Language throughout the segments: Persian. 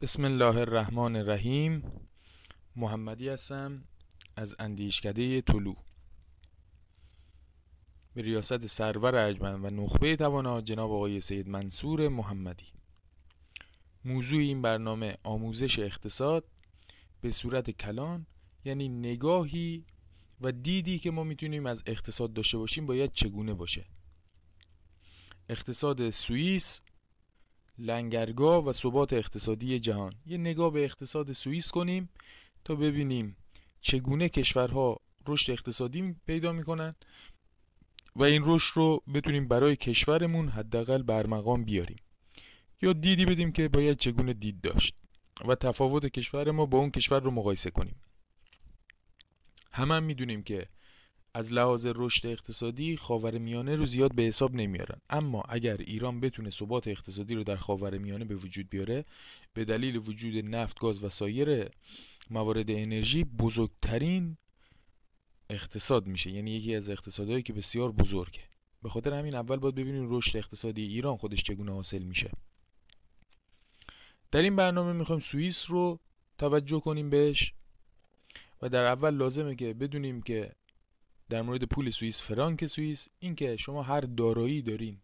بسم الله الرحمن الرحیم محمدی هستم از اندیشکده طلوع به ریاست سرور اجمن و نخبه توانا جناب آقای سید منصور محمدی موضوع این برنامه آموزش اقتصاد به صورت کلان یعنی نگاهی و دیدی که ما میتونیم از اقتصاد داشته باشیم باید چگونه باشه اقتصاد سوئیس لنگرگاه و ثبات اقتصادی جهان یه نگاه به اقتصاد سوئیس کنیم تا ببینیم چگونه کشورها رشد اقتصادی پیدا میکنن و این رشد رو بتونیم برای کشورمون حداقل برمقام بیاریم یا دیدی بدیم که باید چگونه دید داشت و تفاوت کشور ما با اون کشور رو مقایسه کنیم همه هم میدونیم که از لحاظ رشد اقتصادی میانه رو زیاد به حساب نمیارن اما اگر ایران بتونه ثبات اقتصادی رو در میانه به وجود بیاره به دلیل وجود نفت گاز و سایر موارد انرژی بزرگترین اقتصاد میشه یعنی یکی از اقتصادهایی که بسیار بزرگه به خاطر همین اول باید ببینیم رشد اقتصادی ایران خودش چگونه حاصل میشه در این برنامه میخوایم سوئیس رو توجه کنیم بهش و در اول لازمه که بدونیم که در مورد پول سوئیس فرانک سوئیس اینکه شما هر دارایی دارین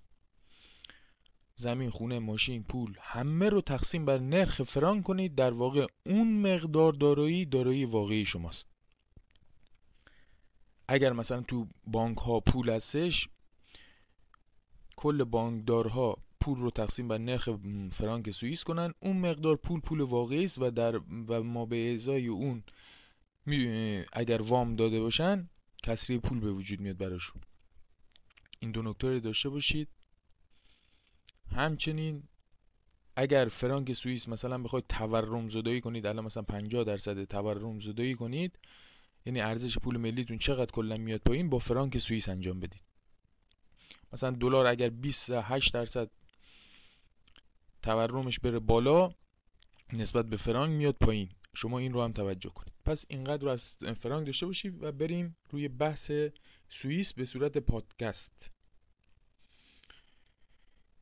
زمین خونه ماشین پول همه رو تقسیم بر نرخ فرانک کنید در واقع اون مقدار دارایی دارایی واقعی شماست اگر مثلا تو بانک ها پول هستش کل بانکدارها پول رو تقسیم بر نرخ فرانک سوئیس کنن اون مقدار پول پول واقعی است و در و ما به ازای اون اگر وام داده باشن کسری پول به وجود میاد براشون این دو نکته رو داشته باشید همچنین اگر فرانک سوئیس مثلا بخواید تورم زدایی کنید الان مثلا 50 درصد تورم زدایی کنید یعنی ارزش پول ملیتون چقدر کلا میاد پایین با فرانک سوئیس انجام بدید مثلا دلار اگر 28 درصد تورمش بره بالا نسبت به فرانک میاد پایین شما این رو هم توجه کنید پس اینقدر رو از فرانک داشته باشید و بریم روی بحث سوئیس به صورت پادکست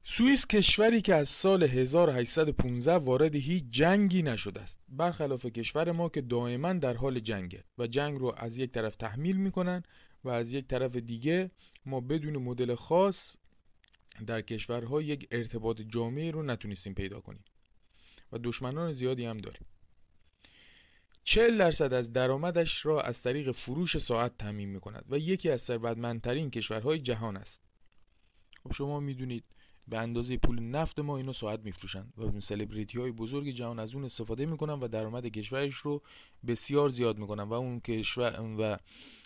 سوئیس کشوری که از سال 1815 وارد هیچ جنگی نشده است برخلاف کشور ما که دائما در حال جنگه و جنگ رو از یک طرف تحمیل میکنن و از یک طرف دیگه ما بدون مدل خاص در کشورها یک ارتباط جامعی رو نتونستیم پیدا کنیم و دشمنان زیادی هم داریم 40 درصد از درآمدش را از طریق فروش ساعت تمیم می کند و یکی از ثروتمندترین کشورهای جهان است خب شما میدونید به اندازه پول نفت ما اینو ساعت میفروشند و سلبریتی های بزرگ جهان از اون استفاده میکنن و درآمد کشورش رو بسیار زیاد میکنن و اون کشور و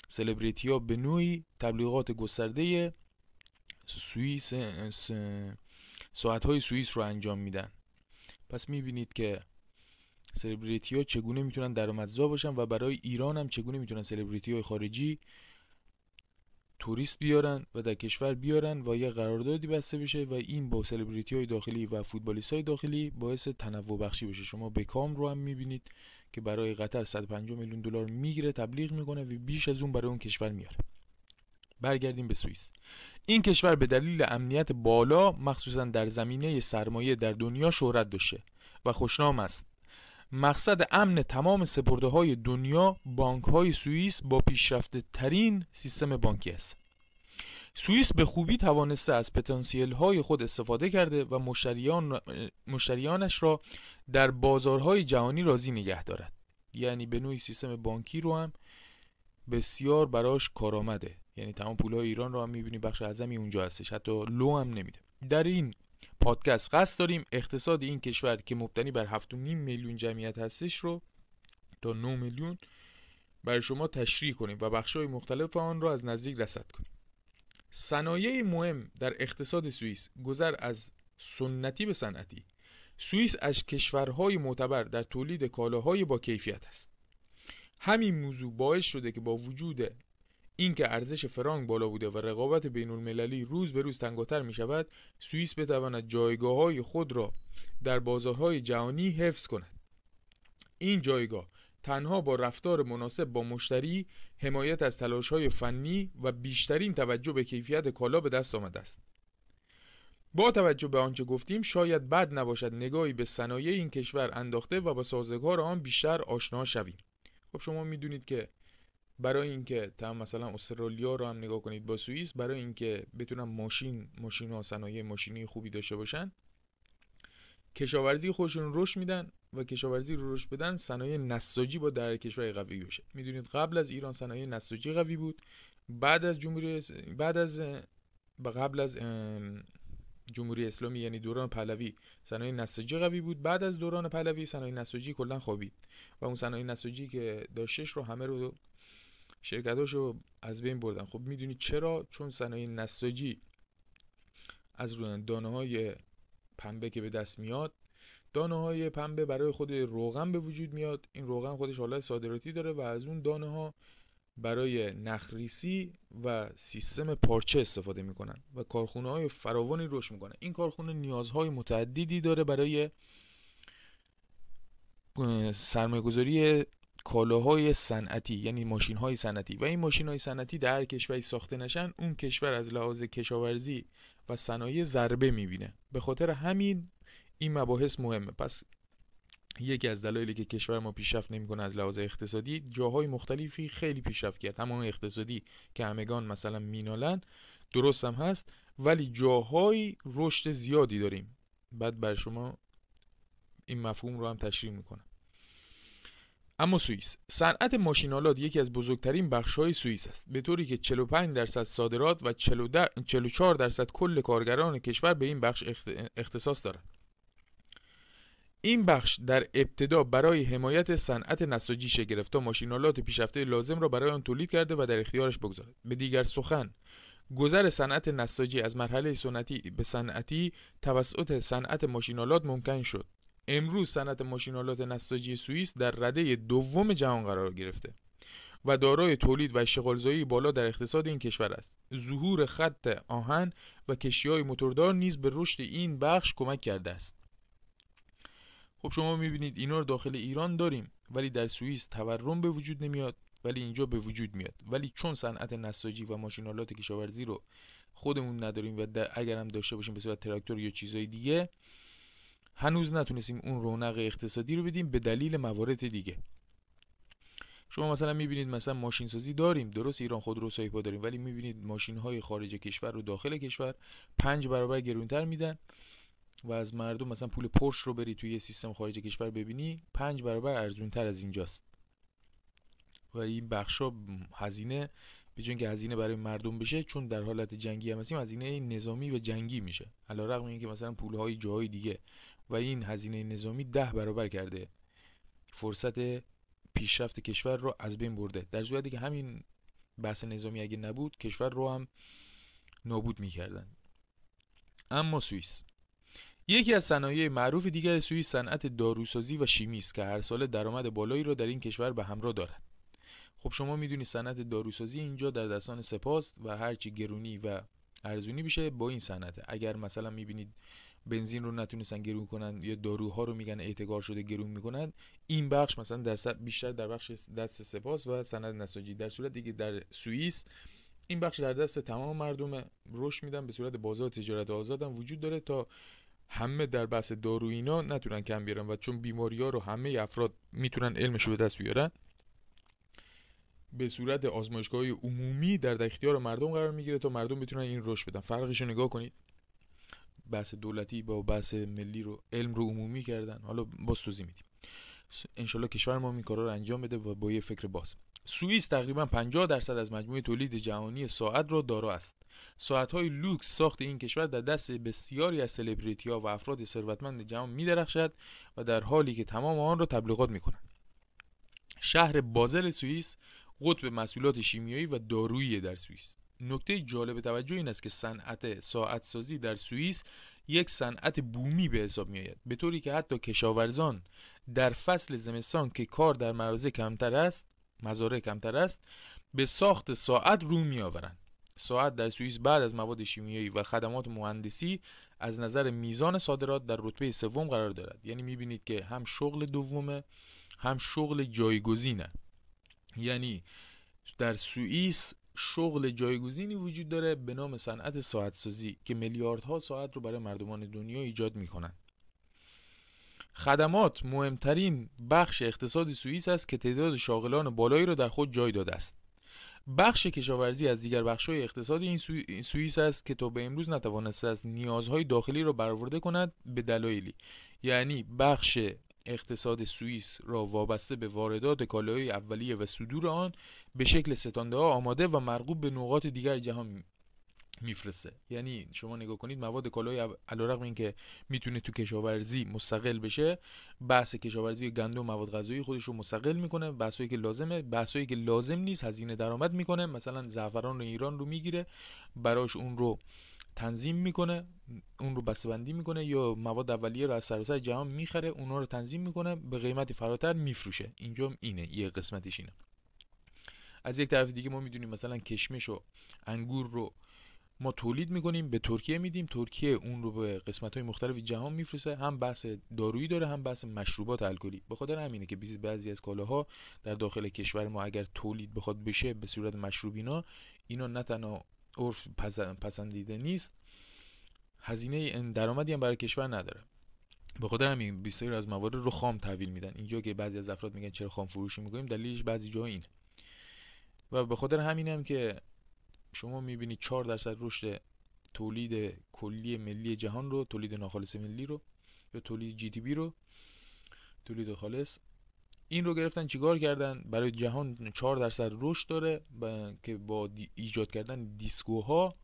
سلبریتی ها به نوعی تبلیغات گسترده سوئیس ساعت های سوئیس رو انجام میدن پس بینید که سلبریتی ها چگونه میتونن درآمدزا باشن و برای ایران هم چگونه میتونن سلبریتی های خارجی توریست بیارن و در کشور بیارن و یه قراردادی بسته بشه و این با سلبریتی های داخلی و فوتبالیست های داخلی باعث تنوع بخشی بشه شما بکام رو هم میبینید که برای قطر 150 میلیون دلار میگیره تبلیغ میکنه و بیش از اون برای اون کشور میاره برگردیم به سوئیس این کشور به دلیل امنیت بالا مخصوصا در زمینه سرمایه در دنیا شهرت داشته و خوشنام است مقصد امن تمام سپرده های دنیا بانک های سوئیس با پیشرفته ترین سیستم بانکی است. سوئیس به خوبی توانسته از پتانسیل های خود استفاده کرده و مشتریان، مشتریانش را در بازارهای جهانی راضی نگه دارد. یعنی به نوعی سیستم بانکی رو هم بسیار براش کارآمده یعنی تمام های ایران رو هم میبینی بخش اعظمی اونجا هستش حتی لو هم نمیده در این پادکست قصد داریم اقتصاد این کشور که مبتنی بر 7.5 میلیون جمعیت هستش رو تا 9 میلیون برای شما تشریح کنیم و بخش‌های مختلف آن را از نزدیک رسد کنیم صنایع مهم در اقتصاد سوئیس گذر از سنتی به صنعتی سوئیس از کشورهای معتبر در تولید کالاهای با کیفیت است همین موضوع باعث شده که با وجود اینکه ارزش فرانک بالا بوده و رقابت بین المللی روز به روز تنگاتر می شود سوئیس بتواند جایگاه های خود را در بازارهای جهانی حفظ کند این جایگاه تنها با رفتار مناسب با مشتری حمایت از تلاش های فنی و بیشترین توجه به کیفیت کالا به دست آمده است با توجه به آنچه گفتیم شاید بد نباشد نگاهی به صنایع این کشور انداخته و با سازگار آن بیشتر آشنا شویم خب شما میدونید که برای اینکه تا مثلا استرالیا رو هم نگاه کنید با سوئیس برای اینکه بتونن ماشین ماشین ها صنایع ماشینی خوبی داشته باشن کشاورزی خودشون روش میدن و کشاورزی رو بدن صنایع نساجی با در کشور قوی بشه میدونید قبل از ایران صنایع نساجی قوی بود بعد از جمهوری بعد از قبل از جمهوری اسلامی یعنی دوران پهلوی صنایع نساجی قوی بود بعد از دوران پهلوی صنایع نساجی کلا خوابید و اون صنایع نساجی که داشتش رو همه رو رو از بین بردن خب میدونی چرا چون صنایع نساجی از دانه های پنبه که به دست میاد دانه های پنبه برای خود روغن به وجود میاد این روغن خودش حالا صادراتی داره و از اون دانه ها برای نخریسی و سیستم پارچه استفاده میکنن و کارخونه های فراوانی روش میکنن این کارخونه نیازهای متعددی داره برای گذاری کالاهای صنعتی یعنی ماشین های صنعتی و این ماشین های صنعتی در هر کشوری ساخته نشن اون کشور از لحاظ کشاورزی و صنایع ضربه میبینه به خاطر همین این مباحث مهمه پس یکی از دلایلی که کشور ما پیشرفت نمیکنه از لحاظ اقتصادی جاهای مختلفی خیلی پیشرفت کرد همون اقتصادی که همگان مثلا مینالن درست هم هست ولی جاهای رشد زیادی داریم بعد بر شما این مفهوم رو هم تشریح میکنم اما سوئیس صنعت ماشینالات یکی از بزرگترین های سوئیس است به طوری که 45 درصد صادرات و 44 درصد کل کارگران کشور به این بخش اختصاص دارد این بخش در ابتدا برای حمایت صنعت نساجی گرفته تا ماشینالات پیشرفته لازم را برای آن تولید کرده و در اختیارش بگذارد به دیگر سخن گذر صنعت نساجی از مرحله سنتی به صنعتی توسط صنعت ماشینالات ممکن شد امروز صنعت ماشینالات نساجی سوئیس در رده دوم جهان قرار گرفته و دارای تولید و اشتغالزایی بالا در اقتصاد این کشور است. ظهور خط آهن و کشی های موتوردار نیز به رشد این بخش کمک کرده است. خب شما میبینید اینا رو داخل ایران داریم ولی در سوئیس تورم به وجود نمیاد ولی اینجا به وجود میاد ولی چون صنعت نساجی و ماشینالات کشاورزی رو خودمون نداریم و اگر هم داشته باشیم به صورت تراکتور یا چیزهای دیگه هنوز نتونستیم اون رونق اقتصادی رو بدیم به دلیل موارد دیگه شما مثلا میبینید مثلا ماشین سازی داریم درست ایران خود رو سایپا داریم ولی میبینید ماشین های خارج کشور رو داخل کشور پنج برابر گرونتر میدن و از مردم مثلا پول پرش رو بری توی سیستم خارج کشور ببینی پنج برابر ارزونتر از اینجاست و این بخشا هزینه به که هزینه برای مردم بشه چون در حالت جنگی هم هستیم هزینه نظامی و جنگی میشه رقم اینکه مثلا پولهای جاهای دیگه و این هزینه نظامی ده برابر کرده فرصت پیشرفت کشور رو از بین برده در صورتی که همین بحث نظامی اگه نبود کشور رو هم نابود میکردن اما سوئیس یکی از صنایع معروف دیگر سوئیس صنعت داروسازی و شیمی است که هر سال درآمد بالایی را در این کشور به همراه دارد خب شما میدونید صنعت داروسازی اینجا در دستان سپاست و هرچی گرونی و ارزونی بشه با این صنعت اگر مثلا میبینید بنزین رو نتونستن گرون کنن یا داروها رو میگن اعتگار شده گرون میکنن این بخش مثلا در بیشتر در بخش دست سپاس و سند نساجی در صورت دیگه در سوئیس این بخش در دست تمام مردم روش میدن به صورت بازار تجارت آزاد هم وجود داره تا همه در بحث دارو اینا نتونن کم بیارن و چون بیماری ها رو همه افراد میتونن علمش رو به دست بیارن به صورت آزمایشگاه عمومی در, اختیار مردم قرار میگیره تا مردم بتونن این روش بدن فرقش رو نگاه کنید بحث دولتی با بحث ملی رو علم رو عمومی کردن حالا باز توضیح میدیم انشالله کشور ما این رو انجام بده و با یه فکر باز سوئیس تقریبا 50 درصد از مجموع تولید جهانی ساعت را دارا است ساعت های لوکس ساخت این کشور در دست بسیاری از سلبریتی ها و افراد ثروتمند جهان درخشد و در حالی که تمام آن را تبلیغات میکنند شهر بازل سوئیس قطب مسئولات شیمیایی و دارویی در سوئیس نکته جالب توجه این است که صنعت سازی در سوئیس یک صنعت بومی به حساب می آید به طوری که حتی کشاورزان در فصل زمستان که کار در مزارع کمتر است مزاره کمتر است به ساخت ساعت رو می آورند ساعت در سوئیس بعد از مواد شیمیایی و خدمات مهندسی از نظر میزان صادرات در رتبه سوم قرار دارد یعنی می که هم شغل دومه هم شغل جایگزینه یعنی در سوئیس شغل جایگزینی وجود داره به نام صنعت ساعت سازی که میلیاردها ساعت رو برای مردمان دنیا ایجاد میکنن خدمات مهمترین بخش اقتصاد سوئیس است که تعداد شاغلان بالایی را در خود جای داده است بخش کشاورزی از دیگر بخش‌های اقتصاد این سوئیس است که تا به امروز نتوانسته است نیازهای داخلی را برآورده کند به دلایلی یعنی بخش اقتصاد سوئیس را وابسته به واردات کالای اولیه و صدور آن به شکل ستانده ها آماده و مرغوب به نقاط دیگر جهان میفرسته یعنی شما نگاه کنید مواد کالای علیرغم اینکه میتونه تو کشاورزی مستقل بشه بحث کشاورزی گندم مواد غذایی خودش رو مستقل میکنه بحثایی که لازمه بحثایی که لازم نیست هزینه درآمد میکنه مثلا زعفران رو ایران رو میگیره براش اون رو تنظیم میکنه اون رو بندی میکنه یا مواد اولیه رو از سراسر جهان میخره اونا رو تنظیم میکنه به قیمتی فراتر میفروشه اینجا اینه یه قسمتش اینه از یک طرف دیگه ما میدونیم مثلا کشمش و انگور رو ما تولید میکنیم به ترکیه میدیم ترکیه اون رو به قسمت های مختلف جهان میفرسه هم بحث دارویی داره هم بحث مشروبات الکلی به خاطر همینه که بعضی از کالاها در داخل کشور ما اگر تولید بخواد بشه به صورت مشروب اینا نه تنها عرف پسندیده نیست هزینه درآمدی هم برای کشور نداره به خاطر همین بسیاری از موارد رو خام تحویل میدن اینجا که بعضی از افراد میگن چرا خام فروشی میکنیم دلیلش بعضی جا اینه و به خاطر همین هم که شما میبینید 4 درصد رشد تولید کلی ملی جهان رو تولید ناخالص ملی رو یا تولید جی تی بی رو تولید خالص این رو گرفتن چیکار کردن برای جهان 4 درصد رشد داره که با ایجاد کردن دیسکوها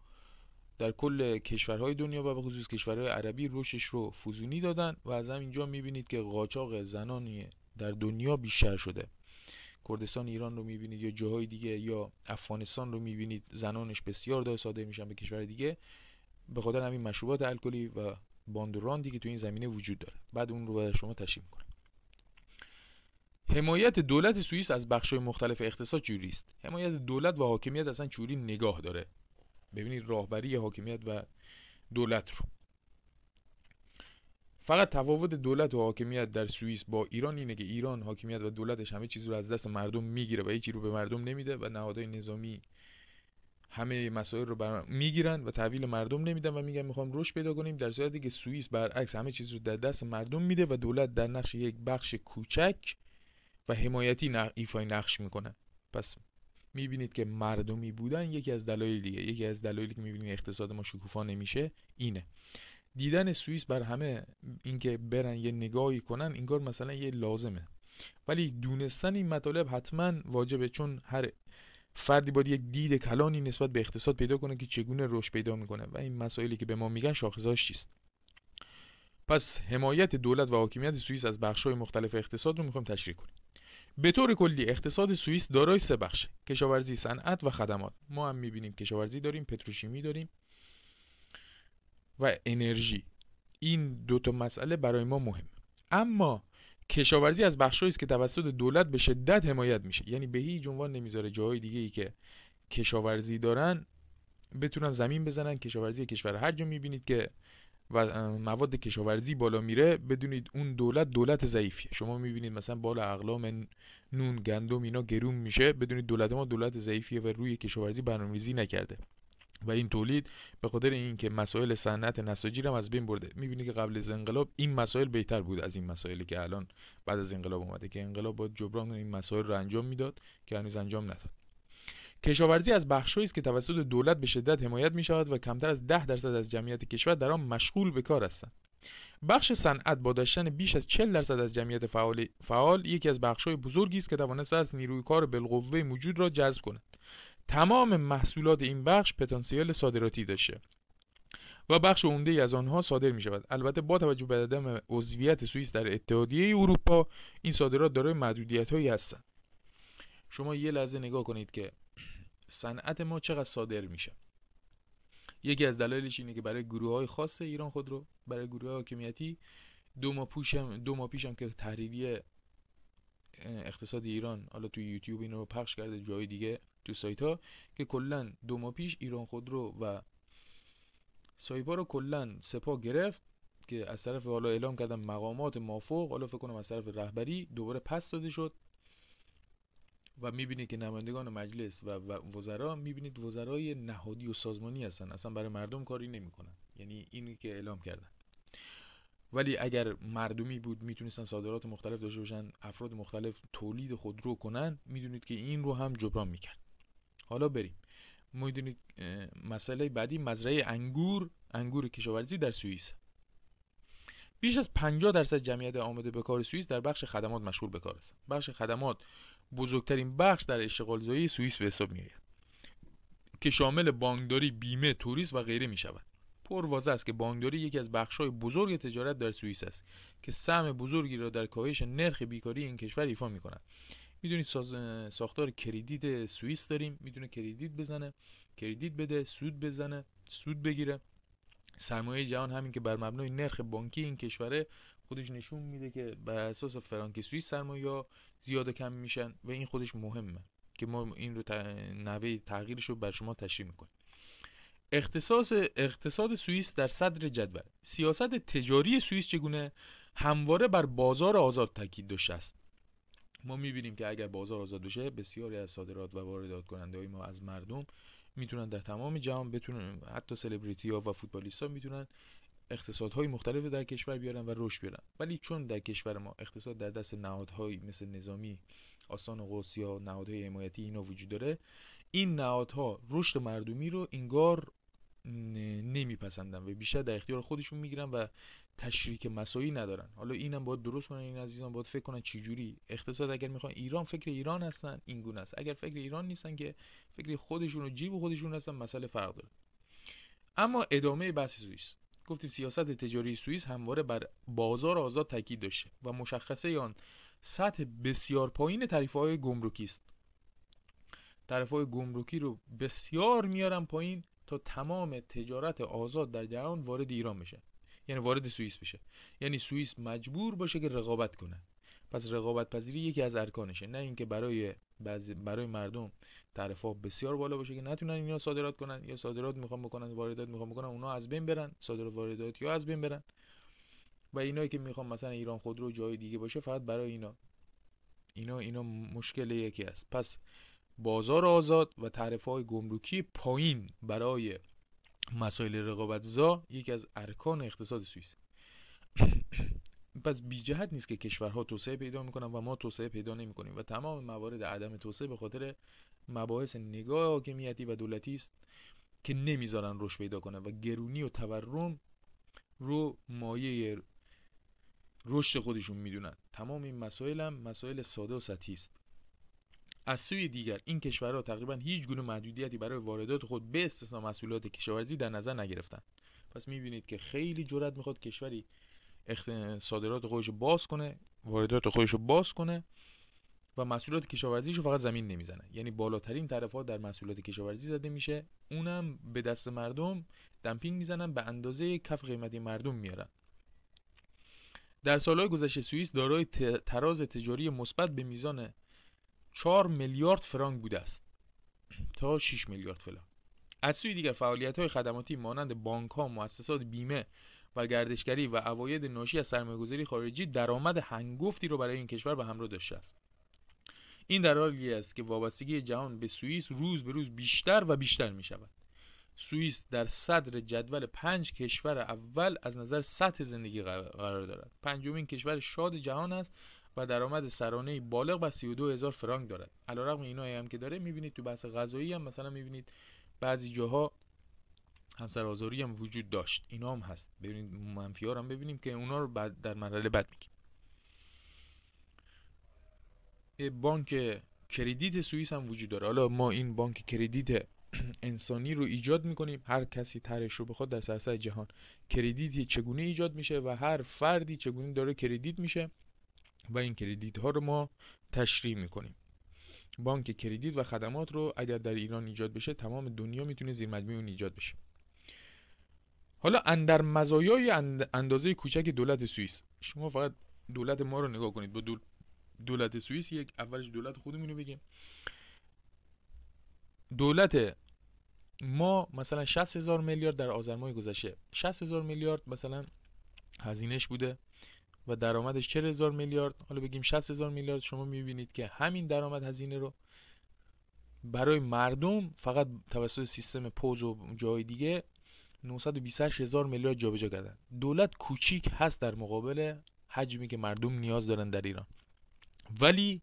در کل کشورهای دنیا و به خصوص کشورهای عربی رشدش رو فزونی دادن و از همینجا میبینید که قاچاق زنانی در دنیا بیشتر شده کردستان ایران رو میبینید یا جاهای دیگه یا افغانستان رو میبینید زنانش بسیار داره ساده میشن به کشور دیگه به خاطر همین مشروبات الکلی و باندوران دیگه تو این زمینه وجود داره بعد اون رو برای شما تشریح حمایت دولت سوئیس از های مختلف اقتصاد جوری است حمایت دولت و حاکمیت اصلا چوری نگاه داره ببینید راهبری حاکمیت و دولت رو فقط تفاوت دولت و حاکمیت در سوئیس با ایران اینه که ایران حاکمیت و دولتش همه چیز رو از دست مردم میگیره و هیچی رو به مردم نمیده و نهادهای نظامی همه مسائل رو بر... میگیرن و تحویل مردم نمیدن و میگن میخوام رشد پیدا کنیم در صورتی که سوئیس برعکس همه چیز رو در دست مردم میده و دولت در نقش یک بخش کوچک و حمایتی نق... ایفای نقش میکنن پس میبینید که مردمی بودن یکی از دلایل دیگه یکی از دلایلی که میبینید اقتصاد ما شکوفا نمیشه اینه دیدن سوئیس بر همه اینکه برن یه نگاهی کنن اینگار مثلا یه لازمه ولی دونستن این مطالب حتما واجبه چون هر فردی باید یک دید کلانی نسبت به اقتصاد پیدا کنه که چگونه رشد پیدا میکنه و این مسائلی که به ما میگن شاخصاش چیست پس حمایت دولت و حاکمیت سوئیس از بخش‌های مختلف اقتصاد رو تشریح کنیم به طور کلی اقتصاد سوئیس دارای سه بخش کشاورزی صنعت و خدمات ما هم میبینیم کشاورزی داریم پتروشیمی داریم و انرژی این دو تا مسئله برای ما مهم اما کشاورزی از بخشهایی است که توسط دولت به شدت حمایت میشه یعنی به هیچ عنوان نمیذاره جاهای دیگه ای که کشاورزی دارن بتونن زمین بزنن کشاورزی کشور هر جا میبینید که و مواد کشاورزی بالا میره بدونید اون دولت دولت ضعیفیه شما میبینید مثلا بالا اقلام نون گندم اینا گرون میشه بدونید دولت ما دولت ضعیفیه و روی کشاورزی برنامه‌ریزی نکرده و این تولید به خاطر اینکه مسائل صنعت نساجی هم از بین برده میبینید که قبل از انقلاب این مسائل بهتر بود از این مسائلی که الان بعد از انقلاب اومده که انقلاب باید جبران این مسائل رو انجام میداد که هنوز انجام نداد کشاورزی از بخشهایی است که توسط دولت به شدت حمایت می شود و کمتر از 10 درصد از جمعیت کشور در آن مشغول به کار هستند بخش صنعت با داشتن بیش از 40 درصد از جمعیت فعال, یکی از بخش‌های بزرگی است که توانسته از نیروی کار بالقوه موجود را جذب کند تمام محصولات این بخش پتانسیل صادراتی داشته و بخش عمده ای از آنها صادر می شود البته با توجه به عدم عضویت سوئیس در اتحادیه اروپا این صادرات دارای محدودیت هایی هستند شما یه لحظه نگاه کنید که صنعت ما چقدر صادر میشه یکی از دلایلش اینه که برای گروه های خاص ایران خود رو برای گروه های حاکمیتی دو ماه هم دو ماه هم که تحریریه اقتصاد ایران حالا تو یوتیوب اینو پخش کرده جای دیگه تو سایت ها که کلا دو ماه پیش ایران خودرو و سایپا رو کلا سپا گرفت که از طرف حالا اعلام کردن مقامات مافوق حالا فکر کنم از طرف رهبری دوباره پس داده شد و میبینید که نمایندگان مجلس و, وزرا میبینید وزرای نهادی و سازمانی هستن اصلا برای مردم کاری نمیکنن یعنی اینی که اعلام کردن ولی اگر مردمی بود میتونستن صادرات مختلف داشته باشن افراد مختلف تولید خودرو کنن میدونید که این رو هم جبران میکرد حالا بریم میدونید مسئله بعدی مزرعه انگور انگور کشاورزی در سوئیس بیش از 50 درصد جمعیت آمده به کار سوئیس در بخش خدمات مشغول به کار بخش خدمات بزرگترین بخش در اشتغال زایی سوئیس به حساب آید که شامل بانکداری بیمه توریسم و غیره می شود پروازه است که بانکداری یکی از های بزرگ تجارت در سوئیس است که سهم بزرگی را در کاهش نرخ بیکاری این کشور ایفا می کند میدونید ساختار کریدیت سوئیس داریم میدونه کریدیت بزنه کریدیت بده سود بزنه سود بگیره سرمایه جهان همین که بر مبنای نرخ بانکی این کشوره خودش نشون میده که بر اساس فرانک سوئیس سرمایه زیاد کم میشن و این خودش مهمه که ما این رو نوه تغییرش رو بر شما تشریح میکنیم اختصاص اقتصاد سوئیس در صدر جدول سیاست تجاری سوئیس چگونه همواره بر بازار آزاد تاکید داشته است ما میبینیم که اگر بازار آزاد بشه بسیاری از صادرات و واردات کننده های ما از مردم میتونن در تمام جهان بتونن حتی سلبریتی ها و فوتبالیست ها میتونن اقتصادهای مختلف در کشور بیارن و رشد بیارن ولی چون در کشور ما اقتصاد در دست نهادهایی مثل نظامی آسان و یا نهادهای حمایتی اینا وجود داره این نهادها رشد مردمی رو انگار نمیپسندن و بیشتر در اختیار خودشون میگیرن و تشریک مسایی ندارن حالا اینم باید درست کنن این عزیزان باید فکر کنن چجوری اقتصاد اگر میخوان ایران فکر ایران هستن این گونه است اگر فکر ایران نیستن که فکر خودشون و جیب خودشون هستن مسئله فرق داره اما ادامه بحث سوئیس گفتیم سیاست تجاری سوئیس همواره بر بازار آزاد تاکید داشته و مشخصه آن سطح بسیار پایین تعرفه های گمرکی است تعرفه های گمرکی رو بسیار میارن پایین تا تمام تجارت آزاد در جهان وارد ایران بشه یعنی وارد سوئیس بشه یعنی سوئیس مجبور باشه که رقابت کنه پس رقابت پذیری یکی از ارکانشه نه اینکه برای برای مردم تعرفه بسیار بالا باشه که نتونن اینا صادرات کنن یا صادرات میخوان بکنن واردات میخوان بکنن اونا از بین برن صادرات واردات یا از بین برن و اینایی که میخوان مثلا ایران خودرو جای دیگه باشه فقط برای اینا اینا اینا مشکل یکی است پس بازار آزاد و تعرفه های گمرکی پایین برای مسائل رقابت زا یکی از ارکان اقتصاد سوئیس پس بی جهت نیست که کشورها توسعه پیدا میکنن و ما توسعه پیدا نمیکنیم و تمام موارد عدم توسعه به خاطر مباحث نگاه حاکمیتی و دولتی است که نمیذارن رشد پیدا کنه و گرونی و تورم رو مایه رشد خودشون میدونن تمام این مسائل هم مسائل ساده و سطحی است از سوی دیگر این کشورها تقریبا هیچ گونه محدودیتی برای واردات خود به استثنا مسئولات کشاورزی در نظر نگرفتند پس میبینید که خیلی جرأت میخواد کشوری صادرات خودش باز کنه واردات خودش رو باز کنه و مسئولات کشاورزیش رو فقط زمین نمیزنه یعنی بالاترین تعرفات در مسئولات کشاورزی زده میشه اونم به دست مردم دمپینگ میزنن به اندازه کف قیمتی مردم میارن در سالهای گذشته سوئیس دارای تراز تجاری مثبت به میزان 4 میلیارد فرانک بوده است تا 6 میلیارد فلان از سوی دیگر فعالیت های خدماتی مانند بانک ها مؤسسات بیمه و گردشگری و عواید ناشی از سرمایه‌گذاری خارجی درآمد هنگفتی رو برای این کشور به همراه داشته است این در حالی است که وابستگی جهان به سوئیس روز به روز بیشتر و بیشتر می شود سوئیس در صدر جدول پنج کشور اول از نظر سطح زندگی قرار دارد پنجمین کشور شاد جهان است و درآمد سرانه بالغ بر 32 هزار فرانک دارد علیرغم اینا هم که داره بینید تو بحث غذایی هم مثلا میبینید بعضی جاها همسر آزاری هم وجود داشت اینا هم هست ببینید منفی ها هم ببینیم که اونا رو بعد در مرحله بد میگیم بانک کردیت سوئیس هم وجود داره حالا ما این بانک کردیت انسانی رو ایجاد میکنیم هر کسی ترش رو بخواد در سراسر جهان کریدیت چگونه ایجاد میشه و هر فردی چگونه داره کردیت میشه و این کردیت ها رو ما تشریح میکنیم بانک کردیت و خدمات رو اگر در ایران ایجاد بشه تمام دنیا میتونه زیر اون ایجاد بشه حالا اندر مزایای اند... اندازه کوچک دولت سوئیس شما فقط دولت ما رو نگاه کنید با دولت سوئیس یک اولش دولت خودمون رو بگیم دولت ما مثلا 60 هزار میلیارد در آذر ماه گذشته 60 هزار میلیارد مثلا هزینهش بوده و درآمدش 40 هزار میلیارد حالا بگیم 60 هزار میلیارد شما میبینید که همین درآمد هزینه رو برای مردم فقط توسط سیستم پوز و جای دیگه 928 هزار میلیارد جابجا کردن دولت کوچیک هست در مقابل حجمی که مردم نیاز دارن در ایران ولی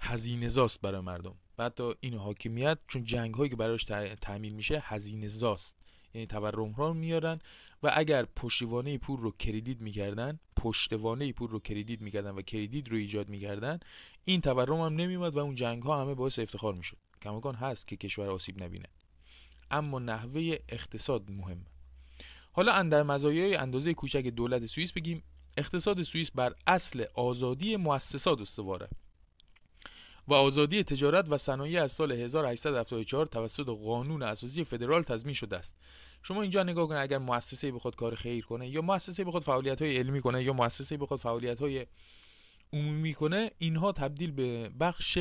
هزینه زاست برای مردم و حتی این حاکمیت چون جنگ هایی که براش تعمیل میشه هزینه زاست یعنی تورم رو میارن و اگر پشتوانه پول رو کردید میکردن پشتوانه پول رو کردید میکردن و کردید رو ایجاد میکردن این تورم هم نمیومد و اون جنگ ها همه باعث افتخار میشد کمکان هست که کشور آسیب نبینه اما نحوه اقتصاد مهم حالا اندر مزایای اندازه کوچک دولت سوئیس بگیم اقتصاد سوئیس بر اصل آزادی مؤسسات استواره و آزادی تجارت و صنایع از سال 1874 توسط قانون اساسی فدرال تضمین شده است شما اینجا نگاه کنید اگر مؤسسه بخواد کار خیر کنه یا مؤسسه بخواد فعالیت های علمی کنه یا مؤسسه بخواد فعالیت های عمومی کنه اینها تبدیل به بخش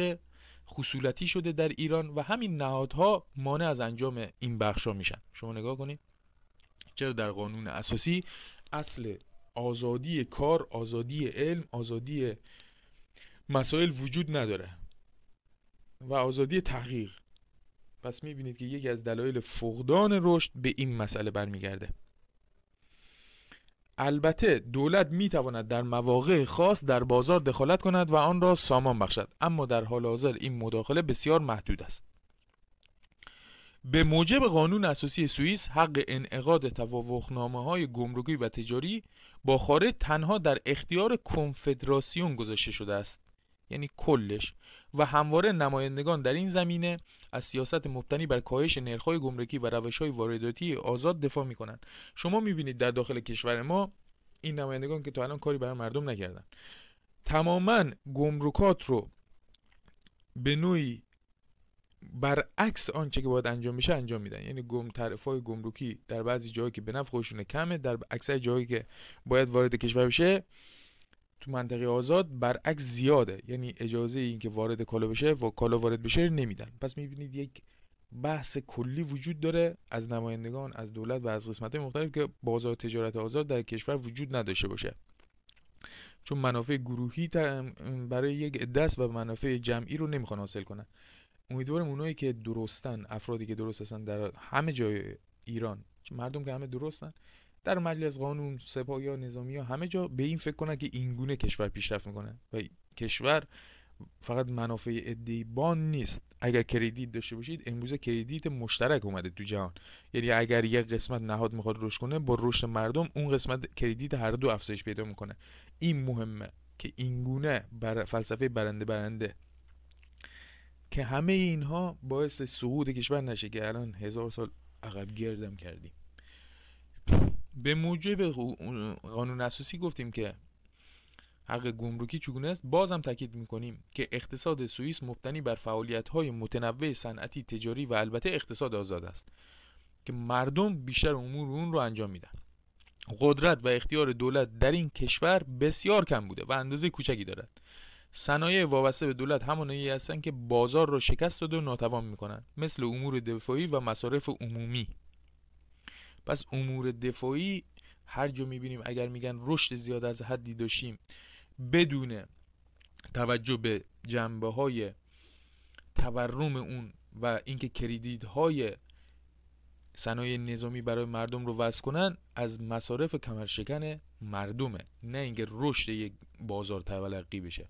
خصولتی شده در ایران و همین نهادها مانع از انجام این بخشا میشن شما نگاه کنید چرا در قانون اساسی اصل آزادی کار آزادی علم آزادی مسائل وجود نداره و آزادی تحقیق پس میبینید که یکی از دلایل فقدان رشد به این مسئله برمیگرده البته دولت می تواند در مواقع خاص در بازار دخالت کند و آن را سامان بخشد اما در حال حاضر این مداخله بسیار محدود است به موجب قانون اساسی سوئیس حق انعقاد توافقنامه های گمرکی و تجاری با خارج تنها در اختیار کنفدراسیون گذاشته شده است یعنی کلش و همواره نمایندگان در این زمینه از سیاست مبتنی بر کاهش نرخ‌های گمرکی و روش‌های وارداتی آزاد دفاع می‌کنند شما می‌بینید در داخل کشور ما این نمایندگان که تا الان کاری برای مردم نکردن تماما گمرکات رو به نوعی برعکس آنچه که باید انجام میشه انجام میدن یعنی گم های گمرکی در بعضی جایی که به نفع خودشونه کمه در اکثر جایی که باید وارد کشور بشه تو منطقه آزاد برعکس زیاده یعنی اجازه این که وارد کالا بشه و کالا وارد بشه نمیدن پس میبینید یک بحث کلی وجود داره از نمایندگان از دولت و از قسمت مختلف که بازار تجارت آزاد در کشور وجود نداشته باشه چون منافع گروهی برای یک دست و منافع جمعی رو نمیخوان حاصل کنن امیدوارم اونایی که درستن افرادی که درست هستن در همه جای ایران مردم که همه درستن در مجلس قانون سپاه یا نظامی ها همه جا به این فکر کنن که این گونه کشور پیشرفت میکنه و کشور فقط منافع ادیبان بان نیست اگر کردیت داشته باشید امروز کردیت مشترک اومده تو جهان یعنی اگر یک قسمت نهاد میخواد رشد کنه با رشد مردم اون قسمت کردیت هر دو افزایش پیدا میکنه این مهمه که اینگونه بر فلسفه برنده برنده که همه اینها باعث سقوط کشور نشه که الان هزار سال عقب گردم کردیم به موجب قانون اساسی گفتیم که حق گمرکی چگونه است بازم تاکید میکنیم که اقتصاد سوئیس مبتنی بر فعالیت های متنوع صنعتی تجاری و البته اقتصاد آزاد است که مردم بیشتر امور اون رو انجام میدن قدرت و اختیار دولت در این کشور بسیار کم بوده و اندازه کوچکی دارد صنایع وابسته به دولت همانایی هستند که بازار را شکست داده و ناتوان میکنند مثل امور دفاعی و مصارف عمومی پس امور دفاعی هر جا میبینیم اگر میگن رشد زیاد از حدی داشتیم بدون توجه به جنبه های تورم اون و اینکه های صنایع نظامی برای مردم رو وضع کنن از مصارف کمرشکن مردمه نه اینکه رشد یک بازار تولقی بشه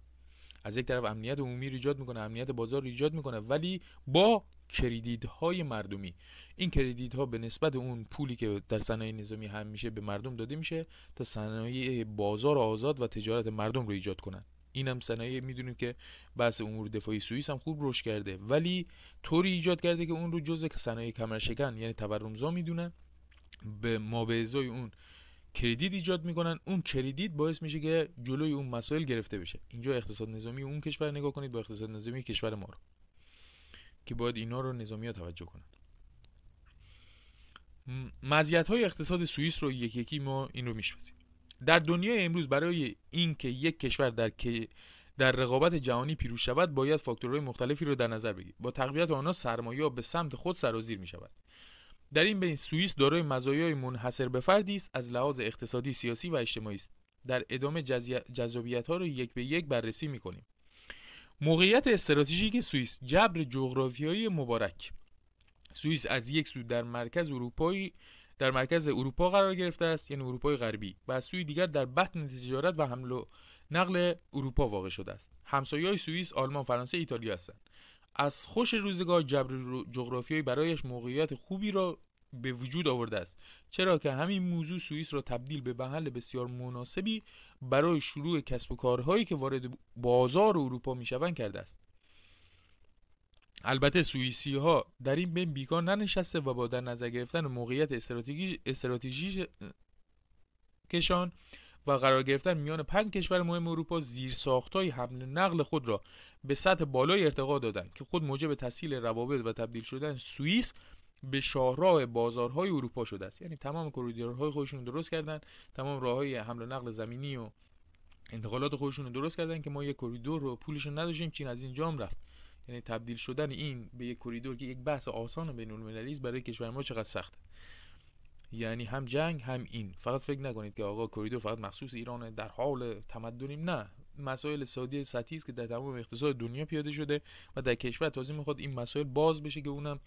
از یک طرف امنیت عمومی ایجاد میکنه امنیت بازار ایجاد میکنه ولی با های مردمی این ها به نسبت اون پولی که در صنایع نظامی هم میشه به مردم داده میشه تا صنایع بازار آزاد و تجارت مردم رو ایجاد کنن این هم صنایع میدونیم که بحث امور دفاعی سوئیس هم خوب رشد کرده ولی طوری ایجاد کرده که اون رو جزء صنایع کمرشکن یعنی تورمزا میدونن به ما به ازای اون کردیت ایجاد میکنن اون کردیت باعث میشه که جلوی اون مسائل گرفته بشه اینجا اقتصاد نظامی اون کشور نگاه کنید با اقتصاد نظامی کشور ما رو که باید اینا رو نظامی ها توجه کنند مزیت های اقتصاد سوئیس رو یکی یکی ما این رو میشناسیم در دنیای امروز برای اینکه یک کشور در در رقابت جهانی پیروز شود باید فاکتورهای مختلفی رو در نظر بگیرید با تقویت آنها سرمایه به سمت خود سرازیر می شود در این بین سوئیس دارای مزایای منحصر به فردی است از لحاظ اقتصادی سیاسی و اجتماعی است در ادامه جذابیت ها رو یک به یک بررسی کنیم موقعیت استراتژیک سوئیس جبر جغرافیایی مبارک سوئیس از یک سو در مرکز اروپایی در مرکز اروپا قرار گرفته است یعنی اروپای غربی و از سوی دیگر در بطن تجارت و حمل و نقل اروپا واقع شده است همسایه های سوئیس آلمان فرانسه ایتالیا هستند از خوش روزگار جبر جغرافیایی برایش موقعیت خوبی را به وجود آورده است چرا که همین موضوع سوئیس را تبدیل به محل بسیار مناسبی برای شروع کسب و کارهایی که وارد بازار اروپا میشوند کرده است البته سوئیسی ها در این بین بیکار ننشسته و با در نظر گرفتن موقعیت استراتژی استراتژی کشان و قرار گرفتن میان پنج کشور مهم اروپا زیر ساختای حمل نقل خود را به سطح بالای ارتقا دادند که خود موجب تسهیل روابط و تبدیل شدن سوئیس به شاهراه بازارهای اروپا شده است یعنی تمام کوریدورهای خودشون درست کردن تمام راههای حمل و نقل زمینی و انتقالات خودشون رو درست کردن که ما یک کریدور رو پولشون نداشتیم چین از اینجا رفت یعنی تبدیل شدن این به یک کریدور که یک بحث آسان بین المللی برای کشور ما چقدر سخته یعنی هم جنگ هم این فقط فکر نکنید که آقا کریدور فقط مخصوص ایرانه در حال تمدنیم نه مسائل سعودی سطحی است که در تمام اقتصاد دنیا پیاده شده و در کشور تازه میخواد این مسائل باز بشه که اونم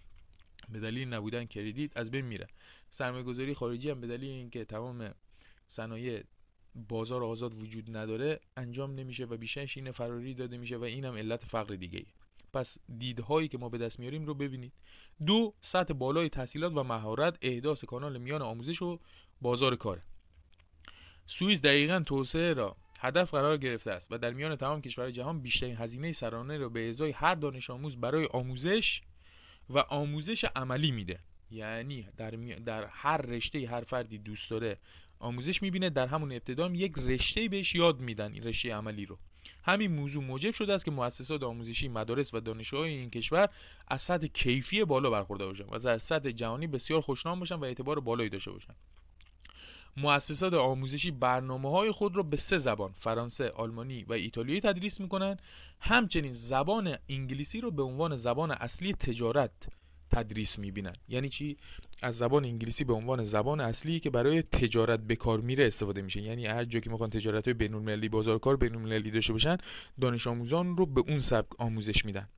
به دلیل نبودن کردیت از بین میره سرمایه گذاری خارجی هم به دلیل اینکه تمام صنایع بازار آزاد وجود نداره انجام نمیشه و بیشترش این فراری داده میشه و اینم علت فقر دیگه پس دیدهایی که ما به دست میاریم رو ببینید دو سطح بالای تحصیلات و مهارت احداث کانال میان آموزش و بازار کاره سوئیس دقیقا توسعه را هدف قرار گرفته است و در میان تمام کشورهای جهان بیشترین هزینه سرانه را به ازای هر دانش آموز برای آموزش و آموزش عملی میده یعنی در, در هر رشته هر فردی دوست داره آموزش میبینه در همون ابتدایم یک رشته بهش یاد میدن این رشته عملی رو همین موضوع موجب شده است که مؤسسات آموزشی مدارس و دانشگاه این کشور از سطح کیفی بالا برخوردار باشند و در سطح جهانی بسیار خوشنام باشند و اعتبار بالایی داشته باشند مؤسسات آموزشی برنامه های خود را به سه زبان فرانسه، آلمانی و ایتالیایی تدریس می همچنین زبان انگلیسی را به عنوان زبان اصلی تجارت تدریس میبینن یعنی چی از زبان انگلیسی به عنوان زبان اصلی که برای تجارت به کار میره استفاده میشه یعنی هر جا که میخوان تجارت های کار کار بینالمللی داشته باشن دانش آموزان رو به اون سبک آموزش میدن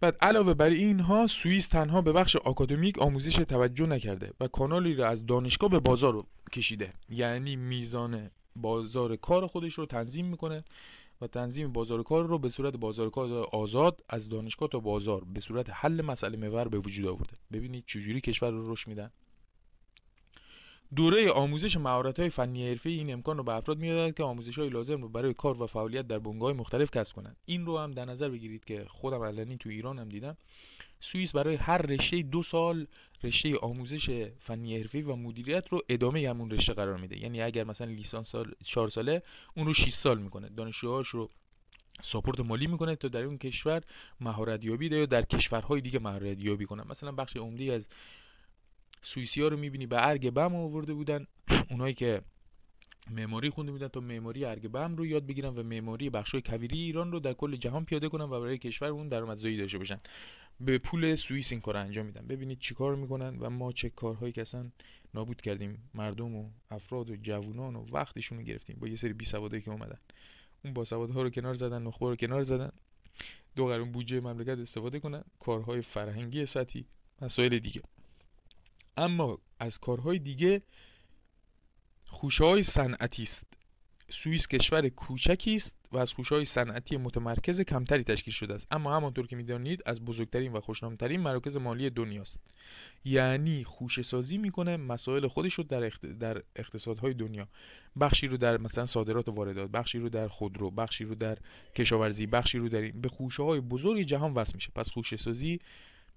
بعد علاوه بر اینها سوئیس تنها به بخش آکادمیک آموزش توجه نکرده و کانالی را از دانشگاه به بازار کشیده یعنی میزان بازار کار خودش رو تنظیم میکنه و تنظیم کار رو به صورت بازار کار آزاد از دانشگاه تا بازار به صورت حل مسئله مور به وجود آورده ببینید چجوری کشور رو رشد میدن دوره آموزش مهارت های فنی حرفه این امکان رو به افراد میدادند که آموزش های لازم رو برای کار و فعالیت در بنگاه مختلف کسب کنند این رو هم در نظر بگیرید که خودم علنی تو ایران هم دیدم سوئیس برای هر رشته دو سال رشته آموزش فنی حرفه و مدیریت رو ادامه همون رشته قرار میده یعنی اگر مثلا لیسانس سال 4 ساله اون رو 6 سال میکنه دانشجوهاش رو ساپورت مالی میکنه تا در اون کشور مهارت یابی یا در کشورهای دیگه مهارت یابی کنن مثلا بخش عمده از سوئیسیا رو میبینی به ارگ بم آورده بودن اونایی که معماری خونده بودن تا معماری ارگ بم رو یاد بگیرن و معماری بخشای کویری ایران رو در کل جهان پیاده کنن و برای کشور اون درآمدزایی داشته باشن به پول سوئیس این کار انجام میدن ببینید چیکار میکنن و ما چه کارهایی که اصلا نابود کردیم مردم و افراد و جوانان و وقتشون رو گرفتیم با یه سری بی سوادایی که اومدن اون با ها رو کنار زدن نخبه رو کنار زدن دو قرون بودجه مملکت استفاده کنن کارهای فرهنگی سطحی مسائل دیگه اما از کارهای دیگه خوشهای های صنعتی است سوئیس کشور کوچکی است و از خوشهای صنعتی متمرکز کمتری تشکیل شده است اما همانطور که میدانید از بزرگترین و خوشنامترین مراکز مالی دنیاست یعنی خوشه سازی میکنه مسائل خودش رو در, اخت... در اقتصادهای دنیا بخشی رو در مثلا صادرات و واردات بخشی رو در خودرو بخشی رو در کشاورزی بخشی رو در این به خوشه های بزرگ جهان وصل میشه پس خوشه سازی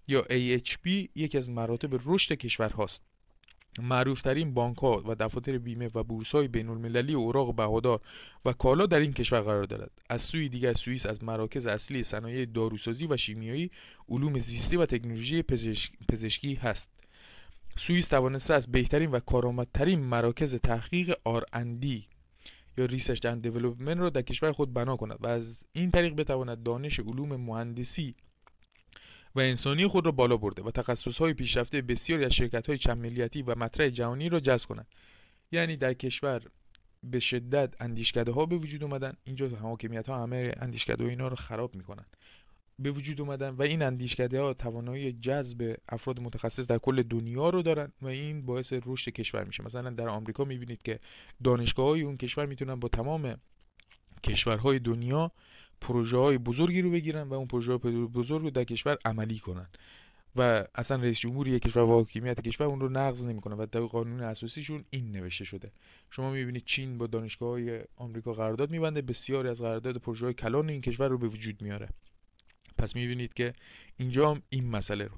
یا AHP یکی از مراتب رشد کشورهاست معروف ترین بانک ها و دفاتر بیمه و های بین المللی اوراق بهادار و کالا در این کشور قرار دارد از سوی دیگر سوئیس از مراکز اصلی صنایع داروسازی و شیمیایی علوم زیستی و تکنولوژی پزشکی هست سوئیس توانسته از بهترین و کارآمدترین مراکز تحقیق آرندی یا ریسرچ اند دیولپمنت را در کشور خود بنا کند و از این طریق بتواند دانش علوم مهندسی و انسانی خود را بالا برده و تخصصهای پیشرفته بسیاری از شرکت‌های چند ملیتی و مطرح جهانی را جذب کنند یعنی در کشور به شدت اندیشکده ها به وجود اومدن اینجا حاکمیت ها همه اندیشکده و اینا رو خراب میکنن به وجود اومدن و این اندیشکده ها توانایی جذب افراد متخصص در کل دنیا رو دارن و این باعث رشد کشور میشه مثلا در آمریکا میبینید که دانشگاه اون کشور میتونن با تمام کشورهای دنیا پروژه های بزرگی رو بگیرن و اون پروژه های بزرگ رو در کشور عملی کنن و اصلا رئیس یک کشور و حاکمیت کشور اون رو نقض نمیکنه و در قانون اساسیشون این نوشته شده شما میبینید چین با دانشگاه های آمریکا قرارداد میبنده بسیاری از قرارداد پروژه های کلان این کشور رو به وجود میاره پس میبینید که اینجا هم این مسئله رو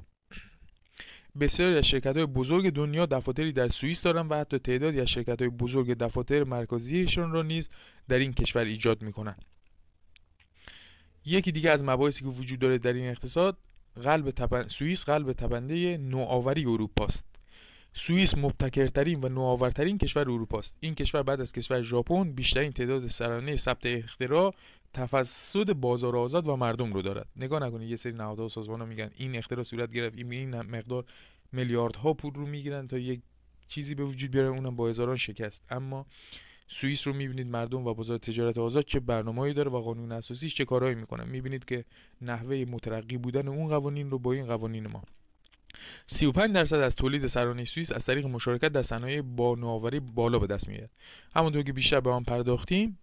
بسیاری از شرکت های بزرگ دنیا دفاتری در سوئیس دارن و حتی تعدادی از شرکت بزرگ دفاتر مرکزیشون را نیز در این کشور ایجاد میکنند یکی دیگه از مباحثی که وجود داره در این اقتصاد قلب سوئیس قلب تپنده نوآوری اروپا است سوئیس مبتکرترین و نوآورترین کشور اروپا است این کشور بعد از کشور ژاپن بیشترین تعداد سرانه ثبت اختراع تفسد بازار آزاد و مردم رو دارد نگاه نکنید یه سری نهادها و سازمانها میگن این اختراع صورت گرفت این مقدار میلیاردها پول رو میگیرن تا یک چیزی به وجود بیاره اونم با هزاران شکست اما سوئیس رو میبینید مردم و بازار تجارت آزاد چه برنامه‌ای داره و قانون اساسیش چه کارهایی میکنه میبینید که نحوه مترقی بودن اون قوانین رو با این قوانین ما 35 درصد از تولید سرانه سوئیس از طریق مشارکت در صنایع با نوآوری بالا به دست میاد همونطور که بیشتر به آن پرداختیم